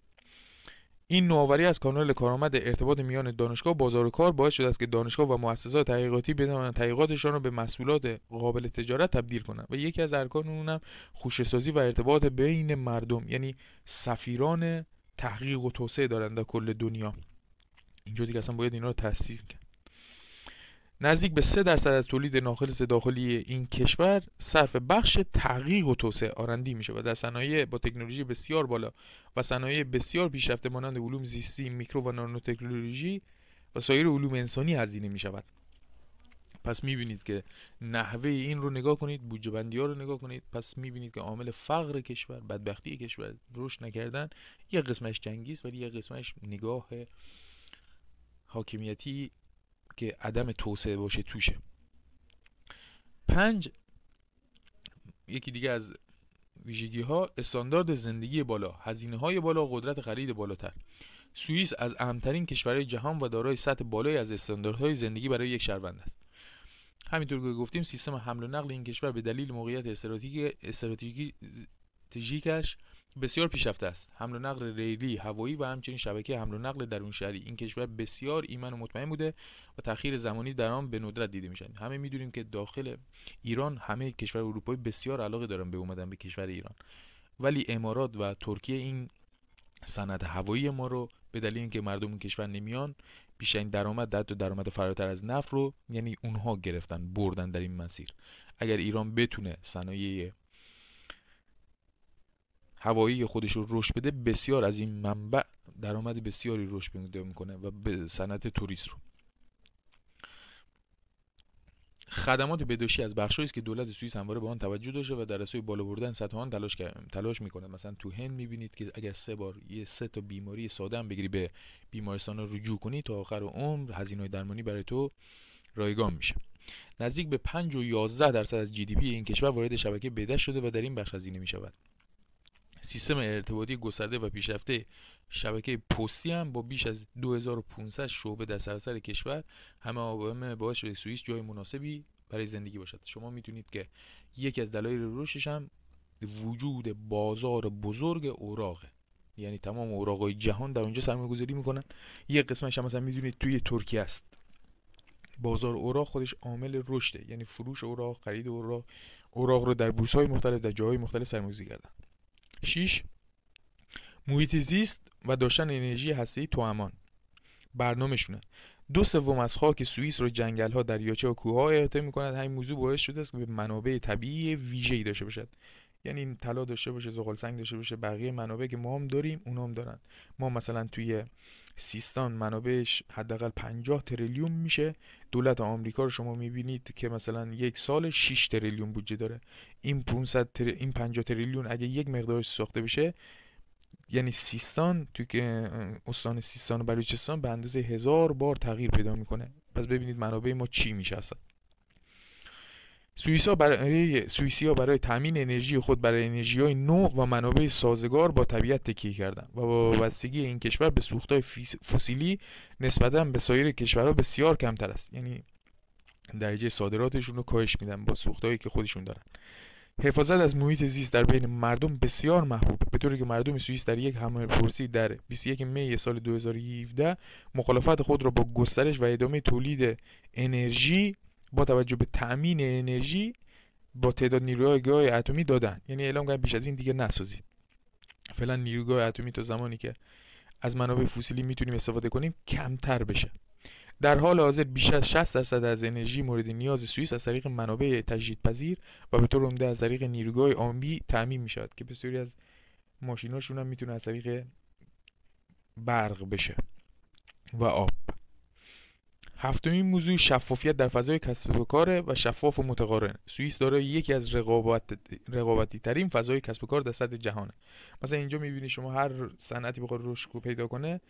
این نوآوری از کانال کارآمد ارتباط میان دانشگاه و بازار و کار باعث شده است که دانشگاه و مؤسسات تحقیقاتی بتوانند تحقیقاتشان را به مسئولات قابل تجارت تبدیل کنند و یکی از ارکان هم خوشه‌سازی و ارتباط بین مردم یعنی سفیران تحقیق و توسعه دارند در کل دنیا اینجا دیگه اصلا باید اینا رو تأسیس کرد نزدیک به 3 درصد از تولید ناخالص داخلی این کشور صرف بخش تحقیق و توسعه آرندی میشه و در صنایع با تکنولوژی بسیار بالا و صنایع بسیار پیشرفته مانند علوم زیستی، میکرو و نانوتکنولوژی و سایر علوم انسانی هزینه می شود. پس بینید که نحوه این رو نگاه کنید بودجه بندی ها رو نگاه کنید پس بینید که عامل فقر کشور بدبختی کشور رشد نکردن یه قسمش جنگیست ولی یه قسمش نگاه حاکمیتی که عدم توسعه باشه توشه پنج یکی دیگه از ویژگی ها استاندارد زندگی بالا هزینه های بالا و قدرت خرید بالاتر سوئیس از اهمترین کشورهای جهان و دارای سطح بالایی از استانداردهای زندگی برای یک شهروند است همینطور که گفتیم سیستم حمل و نقل این کشور به دلیل موقعیت استراتژیکش بسیار پیشرفته است حمل و نقل ریلی هوایی و همچنین شبکه حمل و نقل درون شهری این کشور بسیار ایمن و مطمئن بوده و تاخیر زمانی در آن به ندرت دیده میشن همه میدونیم که داخل ایران همه کشور اروپایی بسیار علاقه دارن به اومدن به کشور ایران ولی امارات و ترکیه این سند هوایی ما رو به دلیل اینکه مردم این کشور نمیان بیشترین درآمد و درآمد فراتر از نفر رو یعنی اونها گرفتن بردن در این مسیر اگر ایران بتونه صنایع هوایی خودش رو رشد بده بسیار از این منبع درآمد بسیاری رشد پیدا میکنه و به صنعت توریست رو خدمات بدوشی از بخشهایی است که دولت سوئیس همواره به آن توجه داشته و در رسوی بالا بردن سطح آن تلاش تلاش میکنه مثلا تو هند میبینید که اگر سه بار یه سه تا بیماری ساده هم بگیری به بیمارستان رجوع کنی تا آخر عمر هزینه درمانی برای تو رایگان میشه نزدیک به 5 و 11 درصد از جی دی پی این کشور وارد شبکه بهداشت شده و در این بخش هزینه میشود سیستم ارتباطی گسترده و پیشرفته شبکه پستی هم با بیش از 2500 شعبه در سراسر کشور همه عوامل باعث شده سوئیس جای مناسبی برای زندگی باشد شما میتونید که یکی از دلایل رشدش هم وجود بازار بزرگ اوراق یعنی تمام های جهان در اونجا سرمایه گذاری میکنن یه قسمتش هم مثلا میدونید توی ترکیه است بازار اوراق خودش عامل رشده یعنی فروش اوراق خرید اوراق اوراق رو در بورس های مختلف در جاهای مختلف سرمایه‌گذاری کردن 6 محیط زیست و داشتن انرژی هسته‌ای توامان برنامهشونه دو سوم از خاک سوئیس رو جنگل ها دریاچه و کوه ها می کند همین موضوع باعث شده است که به منابع طبیعی ای داشته باشد یعنی طلا داشته باشه زغال سنگ داشته باشه بقیه منابع که ما هم داریم اونا هم دارن ما مثلا توی سیستان منابعش حداقل 50 تریلیون میشه دولت آمریکا رو شما میبینید که مثلا یک سال 6 تریلیون بودجه داره این 500 این 50 تریلیون اگه یک مقدارش ساخته بشه یعنی سیستان توی که استان سیستان و بلوچستان به اندازه هزار بار تغییر پیدا میکنه پس ببینید منابع ما چی میشه اصلا سوئیسا برای سوئیسیا برای تامین انرژی خود برای انرژی های نو و منابع سازگار با طبیعت تکیه کردند و وابستگی این کشور به سوختهای فسیلی نسبتا به سایر کشورها بسیار کمتر است یعنی درجه صادراتشون رو کاهش میدن با سوختهایی که خودشون دارن حفاظت از محیط زیست در بین مردم بسیار محبوب به طوری که مردم سوئیس در یک پرسی در 21 می سال 2017 مخالفت خود را با گسترش و ادامه تولید انرژی با توجه به تأمین انرژی با تعداد نیروگاه اتمی دادن یعنی اعلام کردن بیش از این دیگه نسازید فعلا نیروگاه اتمی تا زمانی که از منابع فسیلی میتونیم استفاده کنیم کمتر بشه در حال حاضر بیش از 60 درصد از انرژی مورد نیاز سوئیس از طریق منابع تجدیدپذیر و به طور عمده از طریق نیروگاه آمبی تعمین می شود که بسیاری از ماشیناشون هم میتونه از طریق برق بشه و آب هفتمین موضوع شفافیت در فضای کسب و کار و شفاف و متقارن سوئیس داره یکی از رقابت رقابتی ترین فضای کسب و کار در سطح جهانه مثلا اینجا میبینی شما هر صنعتی بخواد رشد پیدا کنه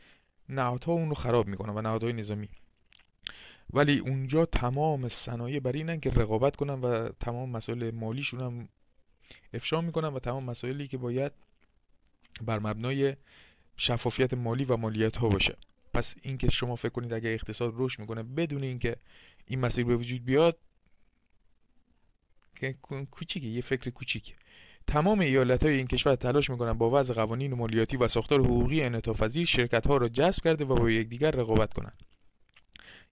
نهادها اون رو خراب میکنه و نهادهای نظامی ولی اونجا تمام صنایع برای اینن که رقابت کنن و تمام مسائل مالیشون هم افشا میکنن و تمام مسائلی که باید بر مبنای شفافیت مالی و مالیات ها باشه پس اینکه شما فکر کنید اگر اقتصاد رشد میکنه بدون اینکه این مسیر به وجود بیاد که کوچیکه یه فکر کوچیکه تمام ایالت های این کشور تلاش میکنن با وضع قوانین و مالیاتی و ساختار حقوقی انتافزی شرکت ها را جذب کرده و با یکدیگر رقابت کنند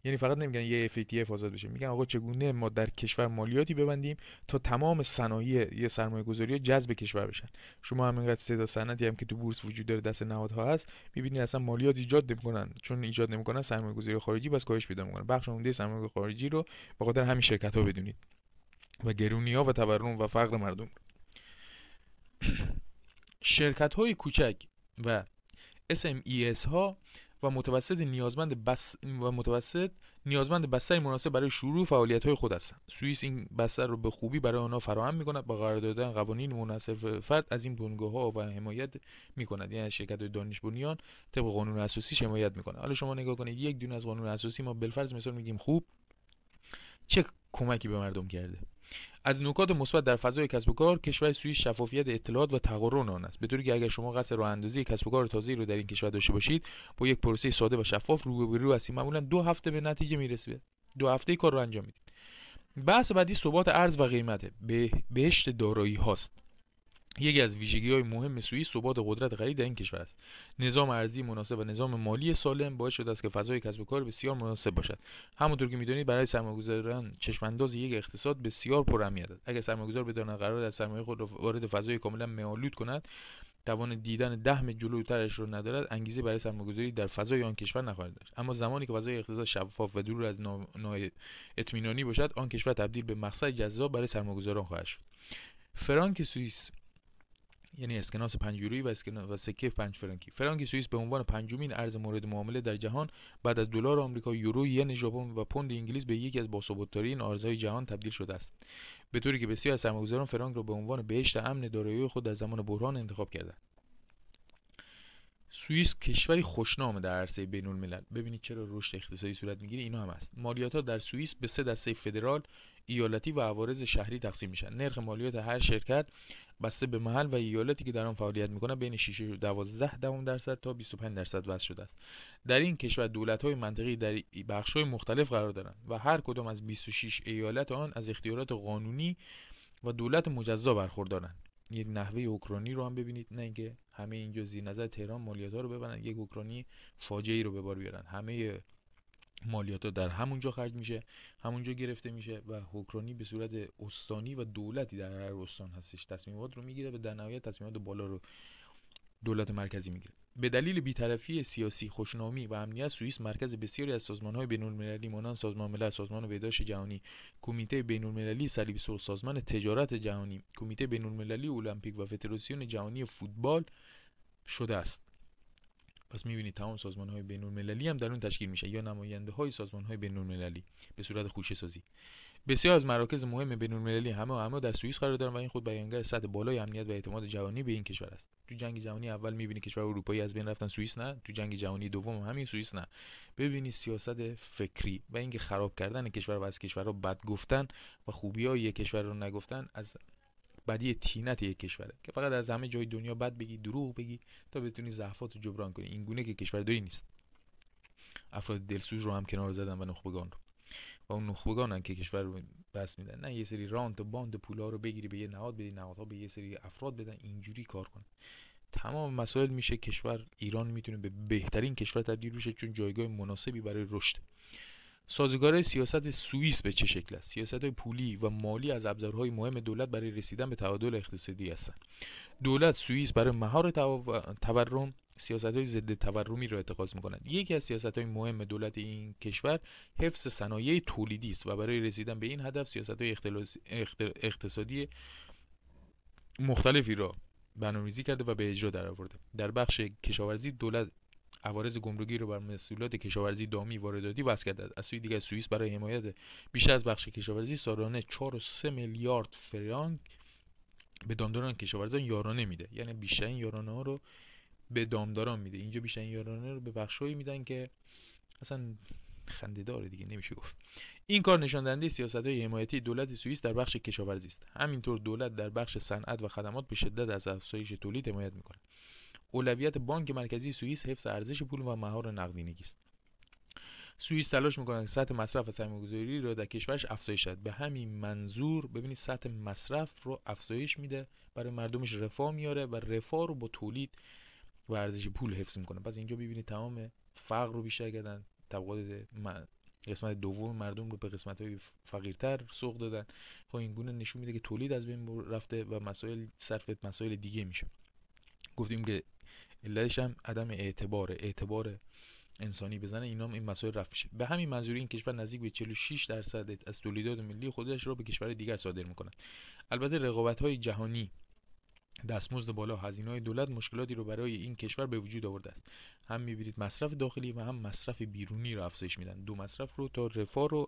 یعنی فقط نمیگن یه FATF آزاد بشه میگن آقا چگونه ما در کشور مالیاتی ببندیم تا تمام صنایع یه سرمایه گذاری جذب کشور بشن شما همینقدر صدا صنعتی هم که تو بورس وجود داره دست نهادها هست میبینید اصلا مالیات ایجاد نمیکنن چون ایجاد نمیکنن سرمایه گذاری خارجی بس کاهش پیدا میکنن بخش عمده سرمایه خارجی رو به خاطر همین شرکت ها بدونید و گرونی و تورم و فقر مردم شرکت های کوچک و SMES e ها و متوسط نیازمند بس و متوسط نیازمند بستری مناسب برای شروع فعالیت های خود هستند سوئیس این بستر رو به خوبی برای آنها فراهم می کند با قرار دادن قوانین مناسب فرد از این بنگاه ها و حمایت می کند یعنی از شرکت دانش بنیان طبق قانون اساسی حمایت می حالا شما نگاه کنید یک دونه از قانون اساسی ما بلفرز مثال میگیم خوب چه کمکی به مردم کرده از نکات مثبت در فضای کسب و کار کشور سوئیس شفافیت اطلاعات و تقارن آن است به طوری که اگر شما قصد راه اندازی کسب و کار تازه رو در این کشور داشته باشید با یک پروسه ساده و شفاف رو به رو هستید معمولا دو هفته به نتیجه میرسید دو هفته کار رو انجام میدید بحث بعدی ثبات ارز و قیمته به بهشت دارایی هاست یکی از ویژگی های مهم سوئیس ثبات قدرت خرید در این کشور است نظام ارزی مناسب و نظام مالی سالم باعث شده است که فضای کسب و کار بسیار مناسب باشد همونطور که میدانید برای سرمایه‌گذاران چشمانداز یک اقتصاد بسیار پرامید است اگر سرمایه‌گذار بداند قرار است سرمایه خود را وارد فضای کاملا معالود کند توان دیدن ده جلوترش را ندارد انگیزه برای سرمایه‌گذاری در فضای آن کشور نخواهد داشت اما زمانی که فضای اقتصاد شفاف و دور از اطمینانی باشد آن کشور تبدیل به مقصد جذاب برای سرمایه‌گذاران خواهد شد فرانک سوئیس یعنی اسکناس 5 یورویی و اسکناس و سکه 5 فرانکی فرانک سوئیس به عنوان پنجمین ارز مورد معامله در جهان بعد از دلار آمریکا یورو ین ژاپن و پوند انگلیس به یکی از باثبات‌ترین ارزهای جهان تبدیل شده است به طوری که بسیاری از سرمایه‌گذاران فرانک را به عنوان بهشت امن دارایی خود در زمان بحران انتخاب کردند سوئیس کشوری خوشنامه در عرصه بین الملل ببینید چرا رشد اقتصادی صورت میگیره اینا هم است. مالیات در سوئیس به سه دسته فدرال ایالتی و عوارض شهری تقسیم میشن نرخ مالیات هر شرکت بسته به محل و ایالتی که در آن فعالیت میکنه بین 6 و 12 درصد تا 25 درصد وضع شده است در این کشور دولت های منطقی در بخش های مختلف قرار دارند و هر کدام از 26 ایالت آن از اختیارات قانونی و دولت مجزا برخوردارند یک نحوه اوکراینی رو هم ببینید نه اینکه همه اینجا زیر نظر تهران مالیات ها رو ببرن یک اوکراینی فاجعه ای رو به بار بیارن همه مالیات در همونجا خرج میشه همونجا گرفته میشه و حکمرانی به صورت استانی و دولتی در هر استان هستش تصمیمات رو میگیره و در نهایت تصمیمات بالا رو دولت مرکزی میگیره به دلیل بیطرفی سیاسی خوشنامی و امنیت سوئیس مرکز بسیاری از سازمان بین المللی مانند سازمان ملل، سازمان بهداشت جهانی، کمیته المللی صلیب سرخ، سازمان تجارت جهانی، کمیته بین‌المللی المپیک و فدراسیون جهانی فوتبال شده است. پس میبینید تمام سازمان های بین المللی هم در اون تشکیل میشه یا نماینده های سازمان های بین المللی به صورت خوشه سازی بسیار از مراکز مهم بین المللی همه و همه در سوئیس قرار دارن و این خود بیانگر سطح بالای امنیت و اعتماد جوانی به این کشور است تو جنگ جهانی اول بینید کشور اروپایی از بین رفتن سوئیس نه تو جنگ جهانی دوم همین سوئیس نه ببینی سیاست فکری و اینکه خراب کردن کشور و از کشورها بد گفتن و خوبی های کشور رو نگفتن از بدی تینت یک کشوره که فقط از همه جای دنیا بد بگی دروغ بگی تا بتونی ضعفات رو جبران کنی این گونه که کشور داری نیست افراد دلسوز رو هم کنار زدن و نخبگان رو و اون هم که کشور رو بس میدن نه یه سری رانت و باند پولا رو بگیری به یه نهاد بدی نهادها به یه سری افراد بدن اینجوری کار کن تمام مسائل میشه کشور ایران میتونه به بهترین کشور تبدیل بشه چون جایگاه مناسبی برای رشد سازگار سیاست سوئیس به چه شکل است سیاست پولی و مالی از ابزارهای مهم دولت برای رسیدن به تعادل اقتصادی هستند دولت سوئیس برای مهار تورم سیاست های ضد تورمی را اتخاذ می یکی از سیاست های مهم دولت این کشور حفظ صنایع تولیدی است و برای رسیدن به این هدف سیاست های اقتصادی مختلفی را برنامه‌ریزی کرده و به اجرا درآورده در بخش کشاورزی دولت عوارض گمرکی رو بر محصولات کشاورزی دامی وارداتی وضع کرده است از سوی دیگر سوئیس برای حمایت بیش از بخش کشاورزی سالانه 4.3 میلیارد فرانک به دامداران کشاورزان یارانه میده یعنی بیشترین یارانه ها رو به دامداران میده اینجا بیشترین یارانه رو به بخشهایی میدن که اصلا خنده دیگه نمیشه گفت این کار نشان دهنده های حمایتی دولت سوئیس در بخش کشاورزی است همینطور دولت در بخش صنعت و خدمات به شدت از افزایش تولید حمایت میکنه اولویت بانک مرکزی سوئیس حفظ ارزش پول و مهار نقدینگی است سوئیس تلاش میکنه سطح مصرف و سرمایه‌گذاری رو در کشورش افزایش دهد به همین منظور ببینید سطح مصرف رو افزایش میده برای مردمش رفاه میاره و رفاه رو با تولید و ارزش پول حفظ میکنه پس اینجا ببینید تمام فقر رو بیشتر کردن طبقات قسمت دوم مردم رو به قسمت های فقیرتر سوق دادن خب این نشون میده که تولید از بین رفته و مسائل صرف مسائل دیگه میشه گفتیم که علتش هم عدم اعتبار اعتبار انسانی بزنه اینا این مسائل رفع میشه به همین منظور این کشور نزدیک به 46 درصد از تولیدات ملی خودش را به کشور دیگر صادر میکنند البته رقابت های جهانی دستمزد بالا هزینه های دولت مشکلاتی رو برای این کشور به وجود آورده است هم میبینید مصرف داخلی و هم مصرف بیرونی رو افزایش میدن دو مصرف رو تا رفاه رو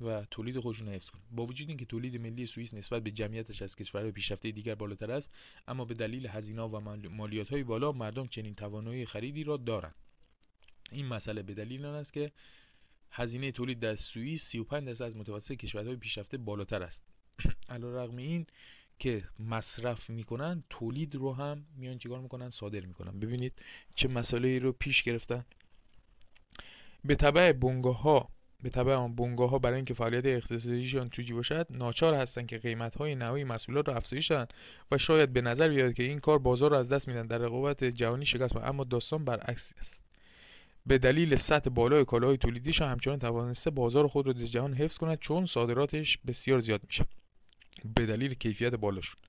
و تولید خودشون رو حفظ با وجود اینکه تولید ملی سوئیس نسبت به جمعیتش از کشورهای پیشرفته دیگر بالاتر است اما به دلیل هزینه و مالیات های بالا مردم چنین توانایی خریدی را دارند این مسئله به دلیل آن است که هزینه تولید در سوئیس 35 درصد از متوسط کشورهای پیشرفته بالاتر است علیرغم این که مصرف میکنن تولید رو هم میان چیکار میکنن صادر میکنن ببینید چه مسئله ای رو پیش گرفتن به طبع بنگاه ها به طبع آن بنگاه ها برای اینکه فعالیت اقتصادیشان توجی باشد ناچار هستند که قیمت های نهایی مسئولات را افزایش دهند و شاید به نظر بیاید که این کار بازار را از دست میدن در رقابت جهانی شکست اما داستان برعکس است به دلیل سطح بالای کالاهای تولیدیشان همچنان توانسته بازار خود را در جهان حفظ کند چون صادراتش بسیار زیاد میشه به دلیل کیفیت بالاشون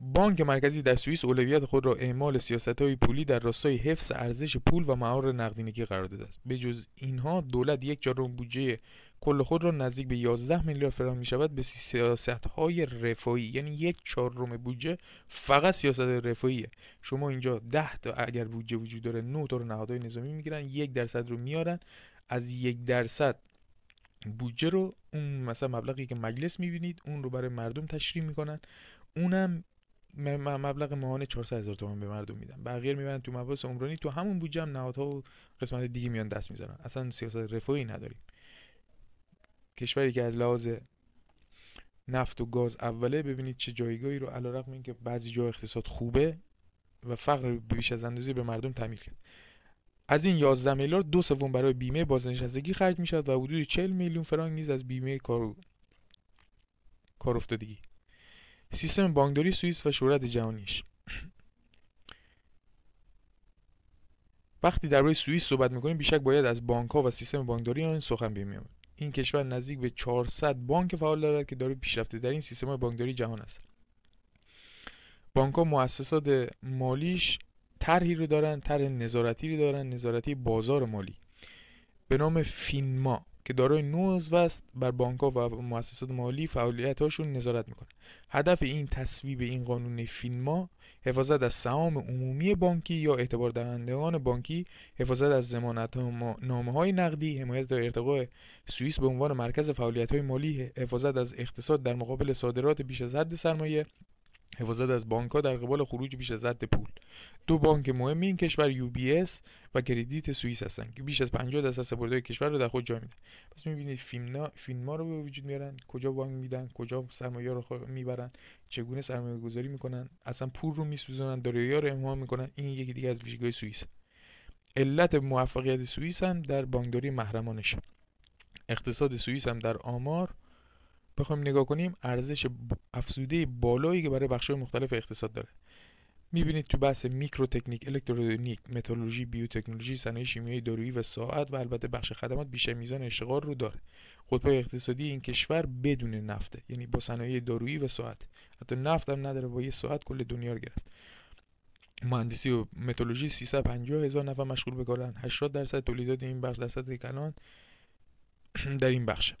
بانک مرکزی در سوئیس اولویت خود را اعمال سیاستهای پولی در راستای حفظ ارزش پول و معار نقدینگی قرار داده است به جز اینها دولت یک چهارم بودجه کل خود را نزدیک به 11 میلیارد فرانک می شود به سیاست های رفاهی یعنی یک چهارم بودجه فقط سیاست رفاهیه شما اینجا 10 تا اگر بودجه وجود داره 9 تا رو نهادهای نظامی میگیرن یک درصد رو میارن از یک درصد بودجه رو اون مثلا مبلغی که مجلس میبینید اون رو برای مردم تشریح میکنن اونم مبلغ ماهانه 400 هزار تومان به مردم میدن بقیه میبرن تو مباحث عمرانی تو همون بودجه هم نهادها و قسمت دیگه میان دست میزنن اصلا سیاست رفاهی نداریم کشوری که از لحاظ نفت و گاز اوله ببینید چه جایگاهی رو علیرغم اینکه بعضی جای اقتصاد خوبه و فقر بیش از اندازه به مردم تمیل کرد از این 11 میلیارد دو سوم برای بیمه بازنشستگی خرج می و حدود 40 میلیون فرانک نیز از بیمه کار کارافتادگی سیستم بانکداری سوئیس و شهرت جهانیش وقتی درباره سوئیس صحبت میکنیم بیشک باید از بانک ها و سیستم بانکداری آن سخن بیمیم این کشور نزدیک به 400 بانک فعال دارد که داره پیشرفته در این سیستم بانکداری جهان است بانک ها مؤسسات مالیش طرحی رو دارن طرح نظارتی رو دارن نظارتی بازار مالی به نام فینما که دارای نوز عضو است بر بانکها و مؤسسات مالی هاشون نظارت میکنه هدف این تصویب این قانون فینما حفاظت از سهام عمومی بانکی یا اعتبار دهندگان بانکی حفاظت از زمانت نامه های نقدی حمایت در ارتقاء سوئیس به عنوان مرکز فعالیت های مالی حفاظت از اقتصاد در مقابل صادرات بیش از حد سرمایه حفاظت از ها در قبال خروج بیش از حد پول دو بانک مهم این کشور یو بی اس و کردیت سوئیس هستند که بیش از 50 درصد های کشور رو در خود جا میدن پس میبینید فیلمنا فیلما رو به وجود میارن کجا بانک میدن کجا سرمایه رو میبرن چگونه سرمایه گذاری میکنن اصلا پول رو میسوزونن دارایی رو امها میکنن این یکی دیگه از ویژگی سوئیس علت موفقیت سوئیس هم در بانکداری محرمانش اقتصاد سوئیس هم در آمار بخوایم نگاه کنیم ارزش افزوده بالایی که برای بخش‌های مختلف اقتصاد داره میبینید تو بحث میکرو تکنیک، الکترونیک، متالورژی، بیوتکنولوژی، صنایع شیمیایی، دارویی و ساعت و البته بخش خدمات بیشتر میزان اشتغال رو داره. قطبای اقتصادی این کشور بدون نفته، یعنی با صنایع دارویی و ساعت. حتی نفت هم نداره با یه ساعت کل دنیا رو گرفت. مهندسی و متالورژی 350 هزار نفر مشغول به کارن. 80 درصد تولیدات این بخش درصد کلان در این بخشه.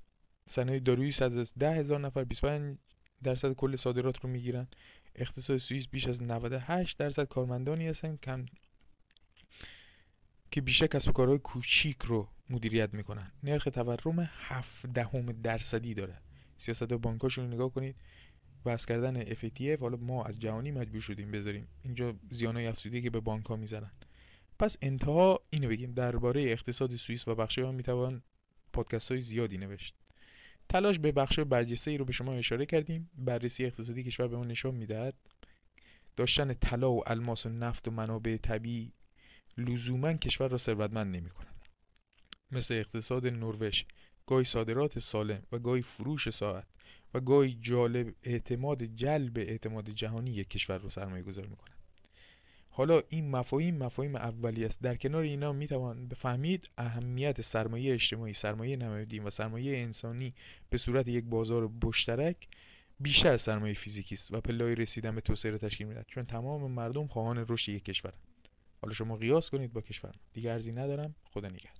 صنایع دارویی 110 هزار نفر 25 درصد کل صادرات رو میگیرن اقتصاد سوئیس بیش از 98 درصد کارمندانی هستن کم که بیشتر کسب کارهای کوچیک رو مدیریت میکنن نرخ تورم 7 دهم درصدی داره سیاست بانکاشون رو نگاه کنید بس کردن FATF حالا ما از جهانی مجبور شدیم بذاریم اینجا زیانهای افزوده که به بانک ها میزنن پس انتها اینو بگیم درباره اقتصاد سوئیس و بخشی ها میتوان پادکست های زیادی نوشت تلاش به بخش برجسته ای رو به شما اشاره کردیم بررسی اقتصادی کشور به اون نشان میدهد داشتن طلا و الماس و نفت و منابع طبیعی لزوما کشور را ثروتمند نمیکند مثل اقتصاد نروژ گاهی صادرات سالم و گاهی فروش ساعت و گاهی جالب اعتماد جلب اعتماد جهانی یک کشور رو سرمایه گذار میکند حالا این مفاهیم مفاهیم اولی است در کنار اینا می توان بفهمید اهمیت سرمایه اجتماعی سرمایه نمادین و سرمایه انسانی به صورت یک بازار مشترک بیشتر از سرمایه فیزیکی است و پلای رسیدن به توسعه را تشکیل میدهد چون تمام مردم خواهان رشد یک کشورند حالا شما قیاس کنید با کشور دیگر ارزی ندارم خدا نگهدار